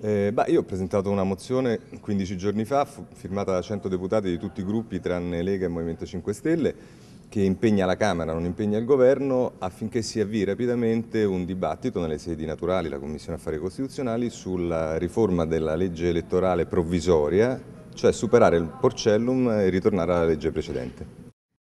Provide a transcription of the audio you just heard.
Eh, beh, io ho presentato una mozione 15 giorni fa, firmata da 100 deputati di tutti i gruppi tranne Lega e Movimento 5 Stelle, che impegna la Camera, non impegna il Governo, affinché si avvii rapidamente un dibattito nelle sedi naturali, la Commissione Affari Costituzionali, sulla riforma della legge elettorale provvisoria, cioè superare il porcellum e ritornare alla legge precedente.